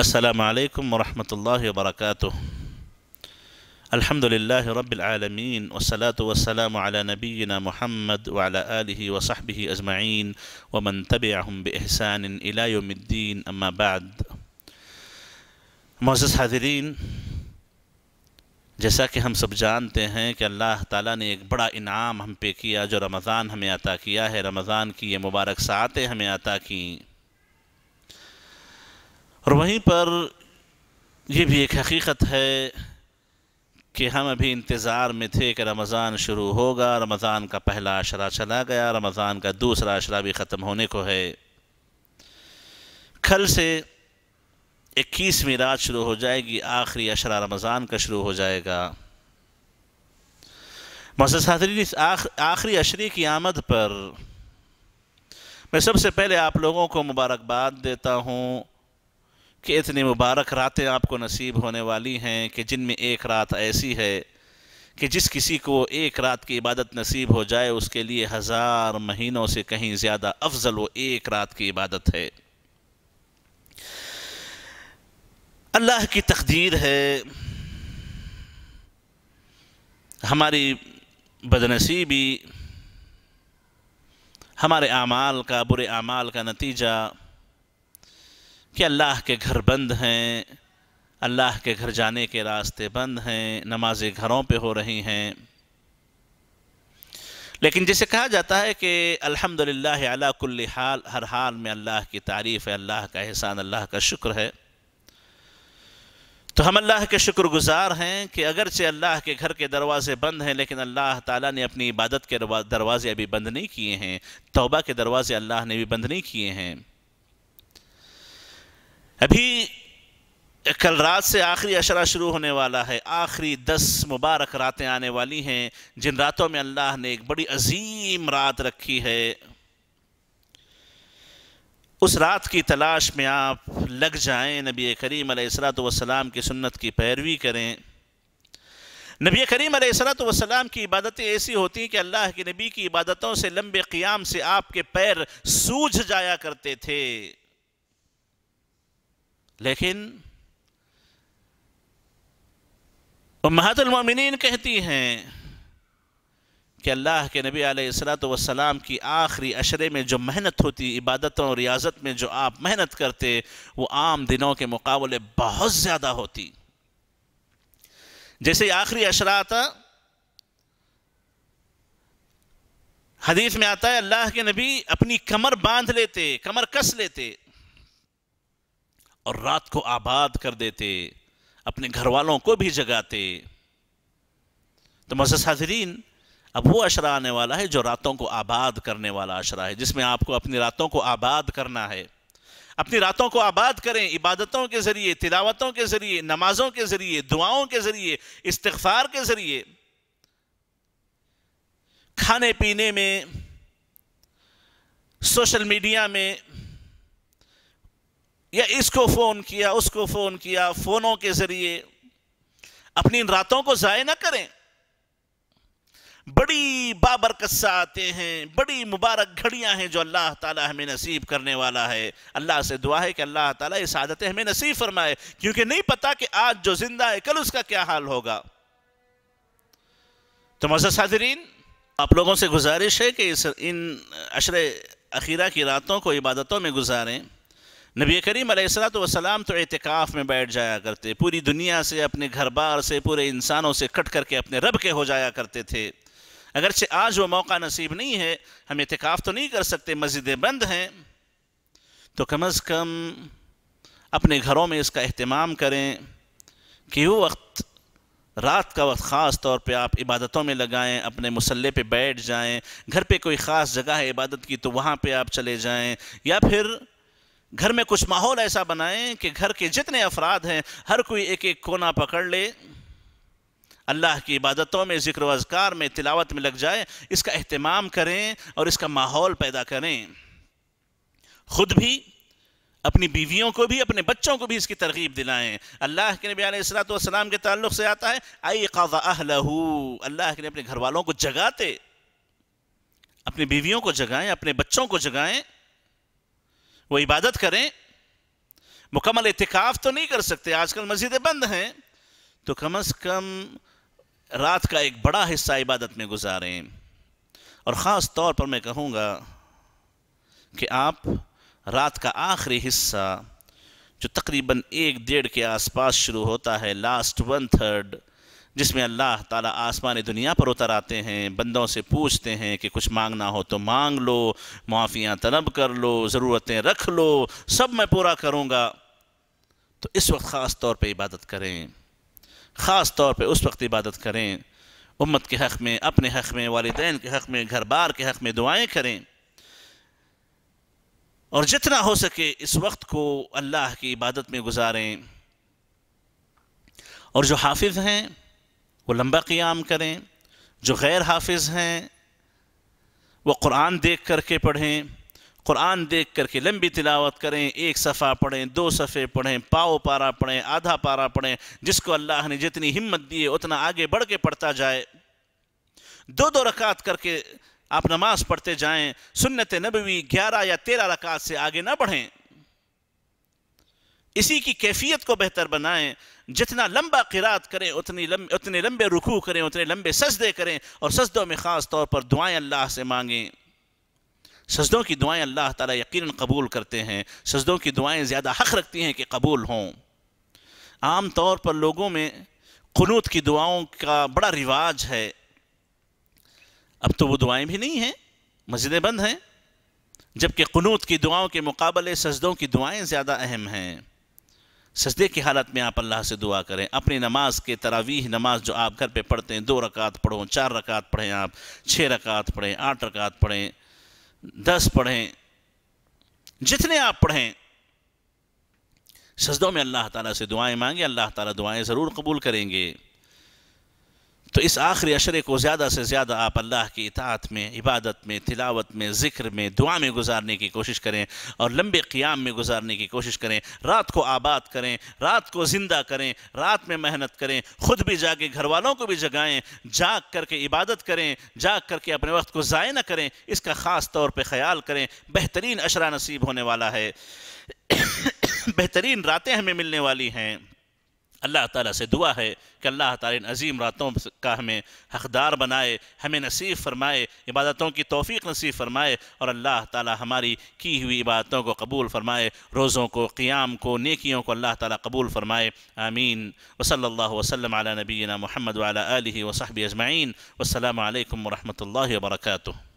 असलकम वरहमल वरक अलहमदिल्ला रबालमीन वसलात वसलम नबीना महमद वाली वसाहब अजमाइन वमन तब बहसान अलायोमद्दीन अम्माबाद मोज़ हाजरीन जैसा कि हम सब जानते हैं कि अल्लाह ताला ने एक बड़ा इनाम हम पे किया जो रमज़ान हमें अता किया है रमज़ान की ये मुबारक सातें हमें अता की और वहीं पर ये भी एक हकीकत है कि हम अभी इंतज़ार में थे कि रमज़ान शुरू होगा रमज़ान का पहला अशरा चला गया रमज़ान का दूसरा अशरा भी ख़त्म होने को है कल से इक्कीसवीं रात शुरू हो जाएगी आखिरी अशरा रमज़ान का शुरू हो जाएगा मससादरीन इस आखिरी अशरे की आमद पर मैं सबसे पहले आप लोगों को मुबारकबाद देता हूँ कि इतनी मुबारक रातें आपको नसीब होने वाली हैं कि जिनमें एक रात ऐसी है कि जिस किसी को एक रात की इबादत नसीब हो जाए उसके लिए हज़ार महीनों से कहीं ज़्यादा अफजल व एक रात की इबादत है अल्लाह की तकदीर है हमारी बदनसीबी हमारे आमाल का बुरे आमाल का नतीजा कि अल्लाह के घर बंद हैं अल्लाह के घर जाने के रास्ते बंद हैं नमाजें घरों पे हो रही हैं लेकिन जैसे कहा जाता है कि अल्हम्दुलिल्लाह अला कुल्ली हाल हर हाल में अल्लाह की तारीफ़ है अल्लाह का एहसान अल्लाह का शुक्र है तो हम अल्लाह के शुक्रगुजार हैं कि अगरचे अल्लाह के घर के दरवाज़े बंद हैं लेकिन अल्लाह ताला ने अपनी इबादत के दरवाज़े अभी बंद नहीं किए हैं तौबा के दरवाज़े अल्लाह ने भी बंद नहीं किए हैं अभी कल रात से आखिरी अशरा शुरू होने वाला है आखिरी दस मुबारक रातें आने वाली हैं जिन रातों में अल्लाह ने एक बड़ी अजीम रात रखी है उस रात की तलाश में आप लग जाएं नबी करीम सलाम की सुन्नत की पैरवी करें नबी करीम सलाम की इबादतें ऐसी होती हैं कि अल्लाह के नबी की इबादतों से लंबे क़्याम से आपके पैर सूझ जाया करते थे लेकिन महतुलमिन कहती हैं कि अल्लाह के नबी आलत वसलाम की आखिरी अशरे में जो मेहनत होती इबादतों और रियाजत में जो आप मेहनत करते वो आम दिनों के मुकाबले बहुत ज़्यादा होती जैसे आखिरी अशरा आता हदीफ में आता है अल्लाह के नबी अपनी कमर बांध लेते कमर कस लेते और रात को आबाद कर देते अपने घर वालों को भी जगाते तो मजस हाजरीन अब वो अशरा आने वाला है जो रातों को आबाद करने वाला अशरा है जिसमें आपको अपनी रातों को आबाद करना है अपनी रातों को आबाद करें इबादतों के ज़रिए तिलावतों के ज़रिए नमाज़ों के ज़रिए दुआओं के ज़रिए इस्तफ़ार के ज़रिए खाने पीने में सोशल मीडिया में या इसको फ़ोन किया उसको फ़ोन किया फ़ोनों के ज़रिए अपनी इन रातों को ज़ाय ना करें बड़ी बाबरकत आते हैं बड़ी मुबारक घड़ियां हैं जो अल्लाह ताला हमें नसीब करने वाला है अल्लाह से दुआ है कि अल्लाह ताला इस आदतें हमें नसीब फरमाए क्योंकि नहीं पता कि आज जो जिंदा है कल उसका क्या हाल होगा तो मज़ा साजरीन आप लोगों से गुजारिश है कि इस इन अशर अखीरा की रातों को इबादतों में गुजारें नबी करीम सलाम तो एहतिकाफ़ में बैठ जाया करते पूरी दुनिया से अपने घर बार से पूरे इंसानों से कट करके अपने रब के हो जाया करते थे अगरचे आज वो मौका नसीब नहीं है हम एतकाफ़ तो नहीं कर सकते मस्जिदें बंद हैं तो कम अज़ कम अपने घरों में इसका अहतमाम करें कि वो वक्त रात का वक्त ख़ास तौर पे आप इबादतों में लगाएं अपने मसल्ले पे बैठ जाएं घर पे कोई ख़ास जगह है इबादत की तो वहाँ पे आप चले जाएं या फिर घर में कुछ माहौल ऐसा बनाएं कि घर के जितने अफराद हैं हर कोई एक एक कोना पकड़ ले अल्लाह की इबादतों में ज़िक्र अजकार में तिलावत में लग जाए इसका अहतमाम करें और इसका माहौल पैदा करें खुद भी अपनी बीवियों को भी अपने बच्चों को भी इसकी तरगीब दिलाएं अल्लाह के नबी अलैहिस्सलाम के ताल्लुक से आता है आई काजा अल्लाह के ने अपने घर वालों को जगाते अपनी बीवियों को जगाएं अपने बच्चों को जगाएं वो इबादत करें मुकम्मल इतिकाफ तो नहीं कर सकते आजकल मस्जिदें बंद हैं तो कम अज कम रात का एक बड़ा हिस्सा इबादत में गुजारें और ख़ास तौर पर मैं कहूँगा कि आप रात का आखिरी हिस्सा जो तकरीबन एक डेढ़ के आसपास शुरू होता है लास्ट वन थर्ड जिसमें अल्लाह ताला आसमान दुनिया पर उतर आते हैं बंदों से पूछते हैं कि कुछ मांगना हो तो मांग लो माफ़ियाँ तलब कर लो ज़रूरतें रख लो सब मैं पूरा करूँगा तो इस वक्त ख़ास तौर पर इबादत करें ख़ास तौर पर उस वक्त इबादत करें उम्मत के हक़ में अपने हक़ में वालदेन के हक़ में घर बार के हक़ में दुआएँ करें और जितना हो सके इस वक्त को अल्लाह की इबादत में गुजारें और जो हाफिज़ हैं वो लंबा क़ियाम करें जो गैर हाफिज हैं वो कुरान देख कर के पढ़ें कुरान देख कर के लंबी तिलावत करें एक सफ़ा पढ़ें दो सफ़े पढ़ें पाओ पारा पढ़ें आधा पारा पढ़ें जिसको अल्लाह ने जितनी हिम्मत दी है उतना आगे बढ़ के पढ़ता जाए दो दो रकात करके आप नमाज़ पढ़ते जाएं सुन्नत नबवी ग्यारह या तेरह रकात से आगे ना बढ़ें इसी की कैफियत को बेहतर बनाएं जितना लंबा किरात करें उतनी लंब, उतने लंबे रुकू करें उतने लंबे सजदे करें और सजदों में ख़ास तौर पर दुआएं अल्लाह से मांगें सजदों की दुआएं अल्लाह ताला यकीनन कबूल करते हैं सजदों की दुआएं ज़्यादा हक़ रखती हैं कि कबूल हों आम तौर पर लोगों में क़नूत की दुआओं का बड़ा रिवाज है अब तो वो दुआएं भी नहीं हैं मस्जिदें बंद हैं जबकि क़नूत की दुआओं के मुकाबले सजदों की दुआएं ज़्यादा अहम हैं सजदे की हालत में आप अल्लाह से दुआ करें अपनी नमाज के तरावीह नमाज जो आप घर पे पढ़ते हैं दो रकात पढ़ो चार रकात पढ़ें आप छः रकात पढ़ें आठ रकात पढ़ें दस पढ़ें जितने आप पढ़ें सजदों में अल्लाह ताला से दुआएं मांगे अल्लाह ताला दुआएं ज़रूर कबूल करेंगे तो इस आखिरी अशरे को ज़्यादा से ज़्यादा आप अल्लाह की इतात में इबादत में तिलावत में ज़िक्र में दुआ में गुजारने की कोशिश करें और लंबे क़ियाम में गुजारने की कोशिश करें रात को आबाद करें रात को ज़िंदा करें रात में मेहनत करें ख़ुद भी जाके घर वालों को भी जगाएं जाग करके इबादत करें जाग करके अपने वक्त को ज़ाय न करें इसका ख़ास तौर पर ख्याल करें बेहतरीन अशरा नसीब होने वाला है बेहतरीन रातें हमें मिलने वाली हैं अल्लाह ताला से दुआ है कि अल्लाह ताला इन अजीम रातों का हमें हकदार बनाए हमें नसीब फरमाए इबादतों की तोफ़ी नसीब फरमाए और अल्लाह ताला हमारी की हुई इबादतों को कबूल फरमाए रोज़ों को क़ियाम को नेकियों को अल्लाह ताला कबूल फरमाए आमीन वसल्ला वसलम नबीना महमद वाली वसहब अजमाइन वसलम वरहमल वर्का